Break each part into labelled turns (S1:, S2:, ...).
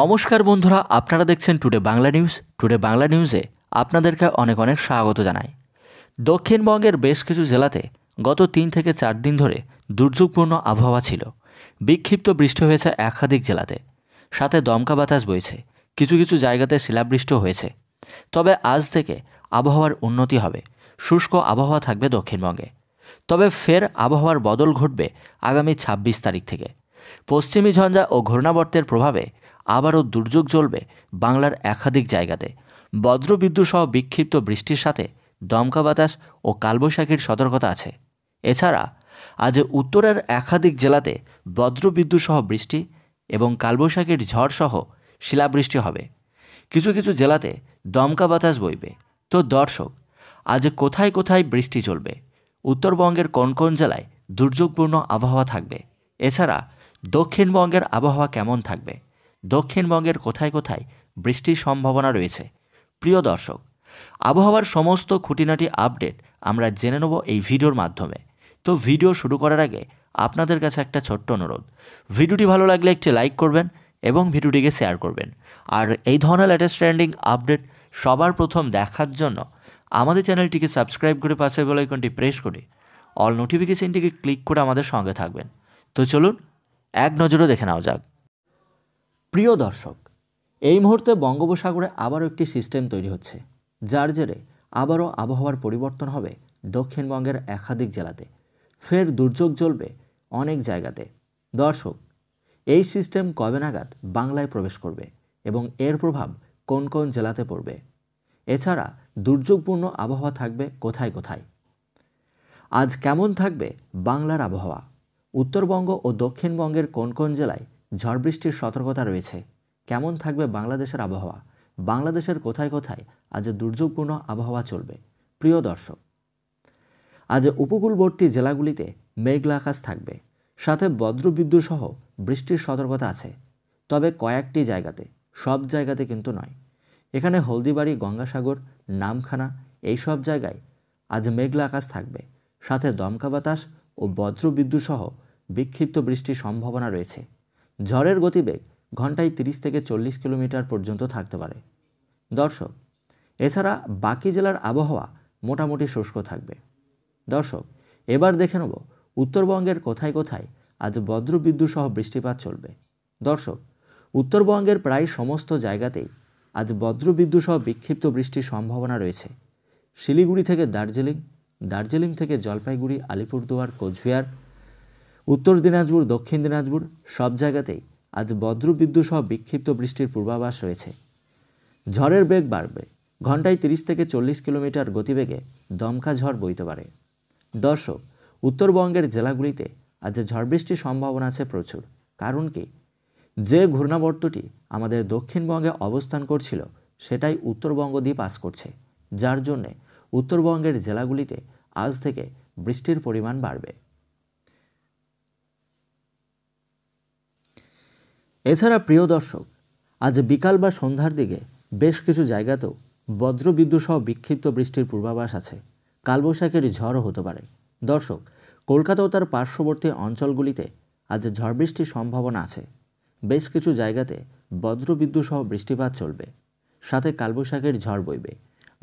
S1: নমস্কার বন্ধুরা আপনারা দেখছেন today Bangla news today Bangla নিউজে আপনাদেরকে অনেক অনেক স্বাগত জানাই দক্ষিণবঙ্গের বেশ কিছু জেলাতে গত তিন থেকে চার দিন ধরে দুর্যোগপূর্ণ আবহাওয়া ছিল বিক্ষিপ্ত বৃষ্টি হয়েছে একাধিক জেলাতে সাথে দমকা বাতাস বইছে কিছু কিছু জায়গাতে শিলাবৃষ্টি হয়েছে তবে আজ থেকে আবহাওয়ার উন্নতি হবে শুষ্ক আবহাওয়া থাকবে দক্ষিণবঙ্গে তবে ফের আবহাওয়ার বদল ঘটবে আগামী ২৬ তারিখ থেকে পশ্চিমী ঝঞ্ঝা ও ঘূর্ণাবর্তের প্রভাবে আবারও দুর্যোগ জ্বলবে বাংলার একাধিক জায়গাতে সহ বিক্ষিপ্ত বৃষ্টির সাথে দমকা বাতাস ও কালবৈশাখীর সতর্কতা আছে এছাড়া আজ উত্তরের একাধিক জেলাতে সহ বৃষ্টি এবং কালবৈশাখীর ঝড়সহ শিলাবৃষ্টি হবে কিছু কিছু জেলাতে দমকা বাতাস বইবে তো দর্শক আজ কোথায় কোথায় বৃষ্টি চলবে উত্তরবঙ্গের কোন কোন জেলায় দুর্যোগপূর্ণ আবহাওয়া থাকবে এছাড়া দক্ষিণবঙ্গের আবহাওয়া কেমন থাকবে দক্ষিণবঙ্গের কোথায় কোথায় বৃষ্টির সম্ভাবনা রয়েছে প্রিয় দর্শক আবহাওয়ার সমস্ত খুঁটিনাটি আপডেট আমরা জেনে নেব এই ভিডিওর মাধ্যমে তো ভিডিও শুরু করার আগে আপনাদের কাছে একটা ছোট্ট অনুরোধ ভিডিওটি ভালো লাগলে একটি লাইক করবেন এবং ভিডিওটিকে শেয়ার করবেন আর এই ধরনের লেটেস্ট ট্রেন্ডিং আপডেট সবার প্রথম দেখার জন্য আমাদের চ্যানেলটিকে সাবস্ক্রাইব করে পাশে বেল আইকনটি প্রেস করে অল নোটিফিকেশানটিকে ক্লিক করে আমাদের সঙ্গে থাকবেন তো চলুন এক নজরও দেখে নেওয়া যাক প্রিয় দর্শক এই মুহূর্তে বঙ্গোপসাগরে আবারও একটি সিস্টেম তৈরি হচ্ছে যার জেরে আবারও আবহাওয়ার পরিবর্তন হবে দক্ষিণবঙ্গের একাধিক জেলাতে ফের দুর্যোগ জ্বলবে অনেক জায়গাতে দর্শক এই সিস্টেম কবে নাগাদ বাংলায় প্রবেশ করবে এবং এর প্রভাব কোন কোন জেলাতে পড়বে এছাড়া দুর্যোগপূর্ণ আবহাওয়া থাকবে কোথায় কোথায় আজ কেমন থাকবে বাংলার আবহাওয়া উত্তরবঙ্গ ও দক্ষিণবঙ্গের কোন কোন জেলায় ঝড় বৃষ্টির সতর্কতা রয়েছে কেমন থাকবে বাংলাদেশের আবহাওয়া বাংলাদেশের কোথায় কোথায় আজ দুর্যোগপূর্ণ আবহাওয়া চলবে প্রিয় দর্শক আজ উপকূলবর্তী জেলাগুলিতে মেঘলা আকাশ থাকবে সাথে বজ্রবিদ্যুৎ সহ বৃষ্টির সতর্কতা আছে তবে কয়েকটি জায়গাতে সব জায়গাতে কিন্তু নয় এখানে হলদিবাড়ি গঙ্গাসাগর নামখানা এই সব জায়গায় আজ মেঘলা আকাশ থাকবে সাথে দমকা বাতাস ও বজ্রবিদ্যুৎ সহ বিক্ষিপ্ত বৃষ্টির সম্ভাবনা রয়েছে ঝড়ের গতিবেগ ঘন্টায় 30 থেকে চল্লিশ কিলোমিটার পর্যন্ত থাকতে পারে দর্শক এছাড়া বাকি জেলার আবহাওয়া মোটামুটি শুষ্ক থাকবে দর্শক এবার দেখে নেব উত্তরবঙ্গের কোথায় কোথায় আজ বজ্রবিদ্যুৎ সহ বৃষ্টিপাত চলবে দর্শক উত্তরবঙ্গের প্রায় সমস্ত জায়গাতেই আজ বজ্রবিদ্যুৎ সহ বিক্ষিপ্ত বৃষ্টির সম্ভাবনা রয়েছে শিলিগুড়ি থেকে দার্জিলিং দার্জিলিং থেকে জলপাইগুড়ি আলিপুরদুয়ার কোচবিহার উত্তর দিনাজপুর দক্ষিণ দিনাজপুর সব জায়গাতেই আজ বজ্রবিদ্যুৎ সহ বিক্ষিপ্ত বৃষ্টির পূর্বাভাস রয়েছে ঝড়ের বেগ বাড়বে ঘন্টায় তিরিশ থেকে চল্লিশ কিলোমিটার গতিবেগে দমকা ঝড় বইতে পারে দর্শক উত্তরবঙ্গের জেলাগুলিতে আজ ঝড় বৃষ্টির সম্ভাবনা আছে প্রচুর কারণ কি যে ঘূর্ণাবর্তটি আমাদের দক্ষিণবঙ্গে অবস্থান করছিল সেটাই উত্তরবঙ্গ দিয়ে পাস করছে যার জন্যে উত্তরবঙ্গের জেলাগুলিতে আজ থেকে বৃষ্টির পরিমাণ বাড়বে এছাড়া প্রিয় দর্শক আজ বিকাল বা সন্ধ্যার দিকে বেশ কিছু জায়গাতেও বজ্রবিদ্যুৎ সহ বিক্ষিপ্ত বৃষ্টির পূর্বাভাস আছে কালবৈশাখের ঝড়ও হতে পারে দর্শক কলকাতা ও তার পার্শ্ববর্তী অঞ্চলগুলিতে আজ ঝড় বৃষ্টির সম্ভাবনা আছে বেশ কিছু জায়গাতে বজ্রবিদ্যুৎ সহ বৃষ্টিপাত চলবে সাথে কালবৈশাখের ঝড় বইবে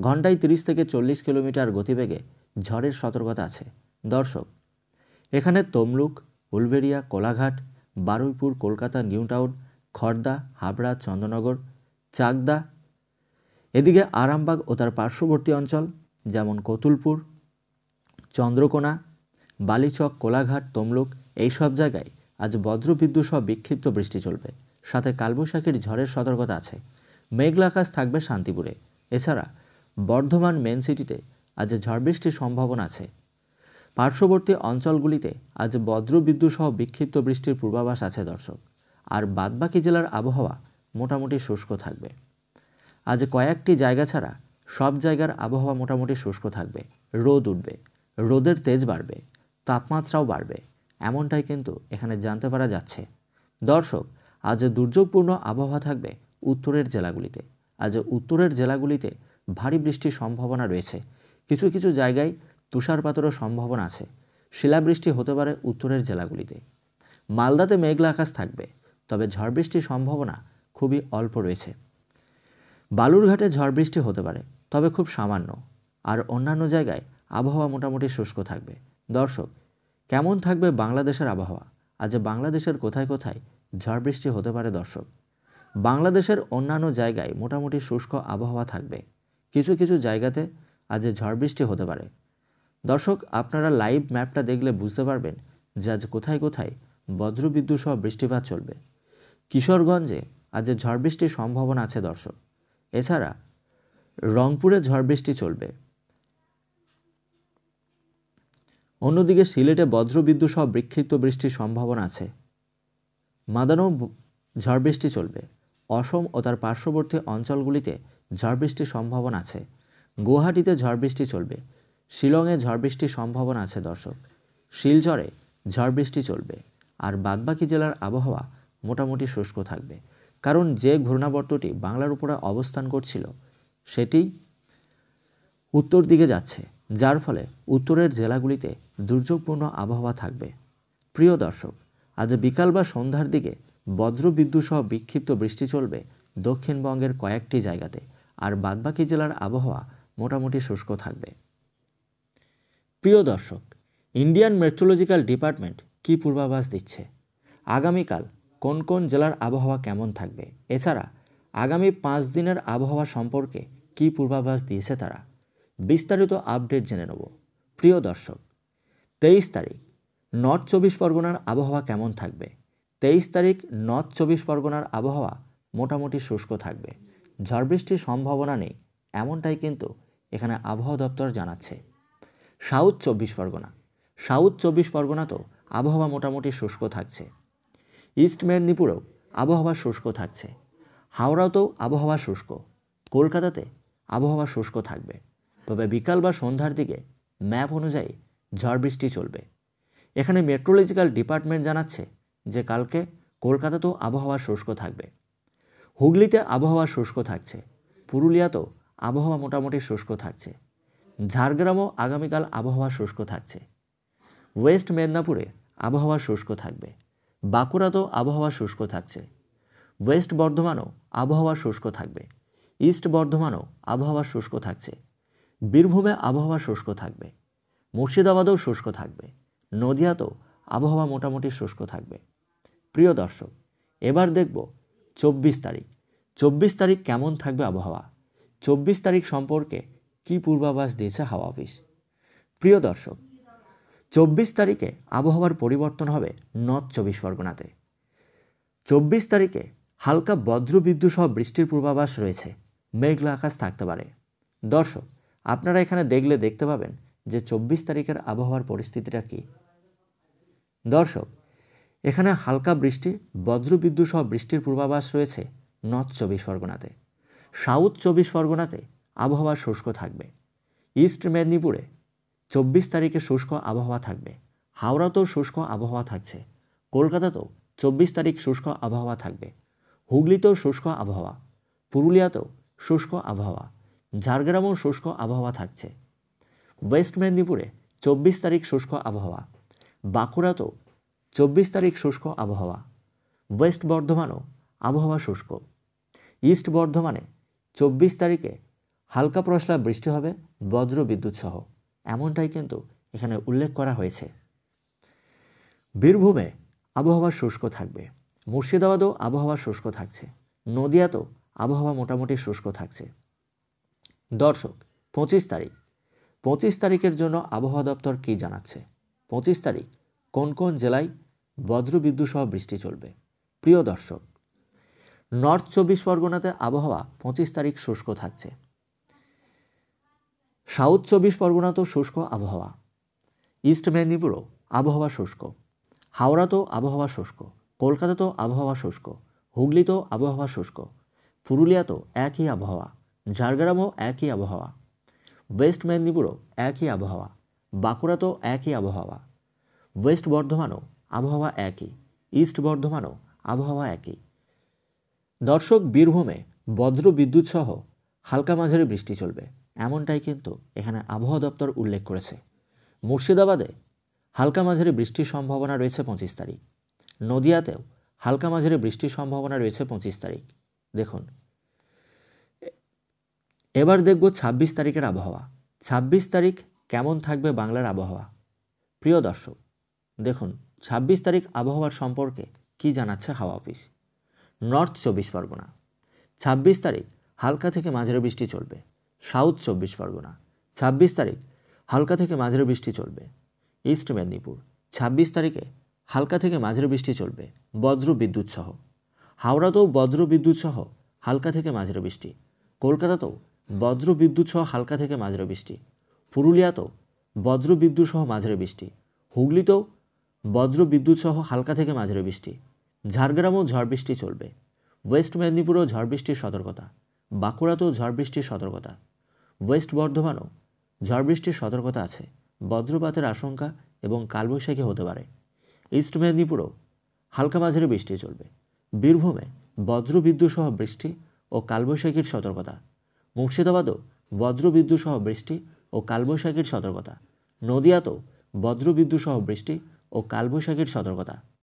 S1: ঘণ্টায় তিরিশ থেকে চল্লিশ কিলোমিটার গতিবেগে ঝড়ের সতর্কতা আছে দর্শক এখানে তমলুক উলবেড়িয়া কোলাঘাট বারুইপুর কলকাতা নিউ টাউন খর্দা হাবড়া চন্দ্রনগর চাকদা এদিকে আরামবাগ ও তার পার্শ্ববর্তী অঞ্চল যেমন কতুলপুর চন্দ্রকোনা বালিচক কোলাঘাট তমলুক এইসব জায়গায় আজ বজ্রবিদ্যুৎ সহ বিক্ষিপ্ত বৃষ্টি চলবে সাথে কালবৈশাখীর ঝড়ের সতর্কতা আছে মেঘলা আকাশ থাকবে শান্তিপুরে এছাড়া বর্ধমান মেন সিটিতে আজ ঝড় বৃষ্টির সম্ভাবনা আছে পার্শ্ববর্তী অঞ্চলগুলিতে আজ সহ বিক্ষিপ্ত বৃষ্টির পূর্বাভাস আছে দর্শক আর বাদবাকি জেলার আবহাওয়া মোটামুটি শুষ্ক থাকবে আজ কয়েকটি জায়গা ছাড়া সব জায়গার আবহাওয়া মোটামুটি শুষ্ক থাকবে রোদ উঠবে রোদের তেজ বাড়বে তাপমাত্রাও বাড়বে এমনটাই কিন্তু এখানে জানতে পারা যাচ্ছে দর্শক আজ দুর্যোগপূর্ণ আবহাওয়া থাকবে উত্তরের জেলাগুলিতে আজ উত্তরের জেলাগুলিতে ভারী বৃষ্টির সম্ভাবনা রয়েছে কিছু কিছু জায়গায় তুষারপাতেরও সম্ভাবনা আছে শিলাবৃষ্টি হতে পারে উত্তরের জেলাগুলিতে মালদাতে মেঘলা আকাশ থাকবে তবে ঝড় বৃষ্টির সম্ভাবনা খুবই অল্প রয়েছে বালুরঘাটে ঝড় বৃষ্টি হতে পারে তবে খুব সামান্য আর অন্যান্য জায়গায় আবহাওয়া মোটামুটি শুষ্ক থাকবে দর্শক কেমন থাকবে বাংলাদেশের আবহাওয়া আজ বাংলাদেশের কোথায় কোথায় ঝড় বৃষ্টি হতে পারে দর্শক বাংলাদেশের অন্যান্য জায়গায় মোটামুটি শুষ্ক আবহাওয়া থাকবে কিছু কিছু জায়গাতে আজ ঝড় বৃষ্টি হতে পারে দর্শক আপনারা লাইভ ম্যাপটা দেখলে বুঝতে পারবেন যে আজ কোথায় কোথায় বজ্রবিদ্যুৎ সহ বৃষ্টিপাত চলবে কিশোরগঞ্জে আজ ঝড় বৃষ্টির সম্ভাবনা আছে দর্শক এছাড়া রংপুরে ঝড় বৃষ্টি চলবে অন্যদিকে সিলেটে বজ্রবিদ্যুৎ সহ বিক্ষিপ্ত বৃষ্টির সম্ভাবনা আছে মাদানো ঝড় বৃষ্টি চলবে অসম ও তার পার্শ্ববর্তী অঞ্চলগুলিতে ঝড় বৃষ্টির সম্ভাবনা আছে গুয়াহাটিতে ঝড় বৃষ্টি চলবে শিলংয়ে ঝড় বৃষ্টির সম্ভাবনা আছে দর্শক শিলচরে ঝড় বৃষ্টি চলবে আর বাদবাকি জেলার আবহাওয়া মোটামুটি শুষ্ক থাকবে কারণ যে ঘূর্ণাবর্তটি বাংলার উপরে অবস্থান করছিল সেটি উত্তর দিকে যাচ্ছে যার ফলে উত্তরের জেলাগুলিতে দুর্যোগপূর্ণ আবহাওয়া থাকবে প্রিয় দর্শক আজ বিকাল বা সন্ধ্যার দিকে সহ বিক্ষিপ্ত বৃষ্টি চলবে দক্ষিণবঙ্গের কয়েকটি জায়গাতে আর বাদবাকি জেলার আবহাওয়া মোটামুটি শুষ্ক থাকবে প্রিয় দর্শক ইন্ডিয়ান মেট্রোলজিক্যাল ডিপার্টমেন্ট কি পূর্বাভাস দিচ্ছে আগামীকাল কোন কোন জেলার আবহাওয়া কেমন থাকবে এছাড়া আগামী পাঁচ দিনের আবহাওয়া সম্পর্কে কি পূর্বাভাস দিয়েছে তারা বিস্তারিত আপডেট জেনে নেব প্রিয় দর্শক তেইশ তারিখ নর্থ চব্বিশ পরগনার আবহাওয়া কেমন থাকবে তেইশ তারিখ নর্থ চব্বিশ পরগনার আবহাওয়া মোটামুটি শুষ্ক থাকবে ঝড় বৃষ্টির সম্ভাবনা নেই এমনটাই কিন্তু এখানে আবহাওয়া দপ্তর জানাচ্ছে সাউথ চব্বিশ পরগনা সাউথ চব্বিশ পরগনা তো আবহাওয়া মোটামুটি শুষ্ক থাকছে ইস্ট মেদিনীপুরেও আবহাওয়া শুষ্ক থাকছে হাওড়াতেও আবহাওয়া শুষ্ক কলকাতাতে আবহাওয়া শুষ্ক থাকবে তবে বিকাল বা সন্ধ্যার দিকে ম্যাপ অনুযায়ী ঝড় বৃষ্টি চলবে এখানে মেট্রোলজিক্যাল ডিপার্টমেন্ট জানাচ্ছে যে কালকে কলকাতাতেও আবহাওয়া শুষ্ক থাকবে হুগলিতে আবহাওয়া শুষ্ক থাকছে পুরুলিয়াতেও আবহাওয়া মোটামুটি শুষ্ক থাকছে ঝাড়গ্রামও আগামীকাল আবহাওয়া শুষ্ক থাকছে ওয়েস্ট মেদিনীপুরে আবহাওয়া শুষ্ক থাকবে বাঁকুড়াতেও আবহাওয়া শুষ্ক থাকছে ওয়েস্ট বর্ধমানও আবহাওয়া শুষ্ক থাকবে ইস্ট বর্ধমানও আবহাওয়া শুষ্ক থাকছে বীরভূমে আবহাওয়া শুষ্ক থাকবে মুর্শিদাবাদেও শুষ্ক থাকবে নদিয়াতেও আবহাওয়া মোটামুটি শুষ্ক থাকবে প্রিয় দর্শক এবার দেখব চব্বিশ তারিখ চব্বিশ তারিখ কেমন থাকবে আবহাওয়া চব্বিশ তারিখ সম্পর্কে কি পূর্বাভাস দিয়েছে হাওয়া অফিস প্রিয় দর্শক চব্বিশ তারিখে আবহাওয়ার পরিবর্তন হবে নর্থ চব্বিশ পরগনাতে চব্বিশ তারিখে হালকা বজ্রবিদ্যুৎ সহ বৃষ্টির পূর্বাভাস রয়েছে মেঘলা আকাশ থাকতে পারে দর্শক আপনারা এখানে দেখলে দেখতে পাবেন যে চব্বিশ তারিখের আবহাওয়ার পরিস্থিতিটা কী দর্শক এখানে হালকা বৃষ্টি বজ্রবিদ্যুৎ সহ বৃষ্টির পূর্বাভাস রয়েছে নর্থ চব্বিশ পরগনাতে সাউথ চব্বিশ পরগনাতে আবহাওয়া শুষ্ক থাকবে ইস্ট মেদিনীপুরে চব্বিশ তারিখে শুষ্ক আবহাওয়া থাকবে হাওড়াতেও শুষ্ক আবহাওয়া থাকছে কলকাতাতেও চব্বিশ তারিখ শুষ্ক আবহাওয়া থাকবে হুগলিতেও শুষ্ক আবহাওয়া পুরুলিয়াতেও শুষ্ক আবহাওয়া ঝাড়গ্রামেও শুষ্ক আবহাওয়া থাকছে ওয়েস্ট মেদিনীপুরে চব্বিশ তারিখ শুষ্ক আবহাওয়া বাঁকুড়াতেও চব্বিশ তারিখ শুষ্ক আবহাওয়া ওয়েস্ট বর্ধমানও আবহাওয়া শুষ্ক ইস্ট বর্ধমানে চব্বিশ তারিখে হালকা প্রশলা বৃষ্টি হবে বজ্র বিদ্যুৎ সহ এমনটাই কিন্তু এখানে উল্লেখ করা হয়েছে বীরভূমে আবহাওয়া শুষ্ক থাকবে মুর্শিদাবাদেও আবহাওয়া শুষ্ক থাকছে নদিয়াতেও আবহাওয়া মোটামুটি শুষ্ক থাকছে দর্শক পঁচিশ তারিখ পঁচিশ তারিখের জন্য আবহাওয়া দপ্তর কী জানাচ্ছে পঁচিশ তারিখ কোন কোন জেলায় বজ্রবিদ্যুৎ সহ বৃষ্টি চলবে প্রিয় দর্শক নর্থ চব্বিশ পরগনাতে আবহাওয়া পঁচিশ তারিখ শুষ্ক থাকছে সাউথ চব্বিশ পরগনা তো শুষ্ক আবহাওয়া ইস্ট মেদিনীপুরও আবহাওয়া শুষ্ক হাওড়া তো আবহাওয়া শুষ্ক কলকাতা তো আবহাওয়া শুষ্ক হুগলি তো আবহাওয়া শুষ্ক পুরুলিয়া তো একই আবহাওয়া ঝাড়গ্রামও একই আবহাওয়া ওয়েস্ট মেদিনীপুরও একই আবহাওয়া বাঁকুড়া তো একই আবহাওয়া ওয়েস্ট বর্ধমানও আবহাওয়া একই ইস্ট বর্ধমানও আবহাওয়া একই দর্শক বীরভূমে বজ্র বিদ্যুৎসহ হালকা মাঝারি বৃষ্টি চলবে এমনটাই কিন্তু এখানে আবহাওয়া দপ্তর উল্লেখ করেছে মুর্শিদাবাদে হালকা মাঝারি বৃষ্টির সম্ভাবনা রয়েছে পঁচিশ তারিখ নদিয়াতেও হালকা মাঝারি বৃষ্টির সম্ভাবনা রয়েছে পঁচিশ তারিখ দেখুন এবার দেখব ২৬ তারিখের আবহাওয়া ২৬ তারিখ কেমন থাকবে বাংলার আবহাওয়া প্রিয় দর্শক দেখুন ২৬ তারিখ আবহাওয়ার সম্পর্কে কি জানাচ্ছে হাওয়া অফিস নর্থ চব্বিশ পরগনা ২৬ তারিখ হালকা থেকে মাঝারি বৃষ্টি চলবে সাউথ চব্বিশ পরগনা ছাব্বিশ তারিখ হালকা থেকে মাঝের বৃষ্টি চলবে ইস্ট মেদিনীপুর ছাব্বিশ তারিখে হালকা থেকে মাঝের বৃষ্টি চলবে বজ্র বিদ্যুৎ সহ হাওড়াতেও বজ্র বিদ্যুৎ সহ হালকা থেকে মাঝের বৃষ্টি কলকাতাতেও বজ্র বিদ্যুৎ সহ হালকা থেকে মাঝের বৃষ্টি পুরুলিয়াতেও বজ্র বিদ্যুৎ সহ মাঝের বৃষ্টি হুগলিতেও বজ্র বিদ্যুৎ সহ হালকা থেকে মাঝের বৃষ্টি ঝাড়গ্রামেও ঝড় বৃষ্টি চলবে ওয়েস্ট মেদিনীপুরেও ঝড় বৃষ্টির সতর্কতা বাঁকুড়াতেও ঝড় বৃষ্টির সতর্কতা ওয়েস্ট বর্ধমানও ঝড় বৃষ্টির সতর্কতা আছে বজ্রপাতের আশঙ্কা এবং কালবৈশাখী হতে পারে ইস্ট মেদিনীপুরেও হালকা মাঝারি বৃষ্টি চলবে বীরভূমে সহ বৃষ্টি ও কালবৈশাখীর সতর্কতা মুর্শিদাবাদও বজ্রবিদ্যুৎ সহ বৃষ্টি ও কালবৈশাখীর সতর্কতা নদিয়াতেও সহ বৃষ্টি ও কালবৈশাখীর সতর্কতা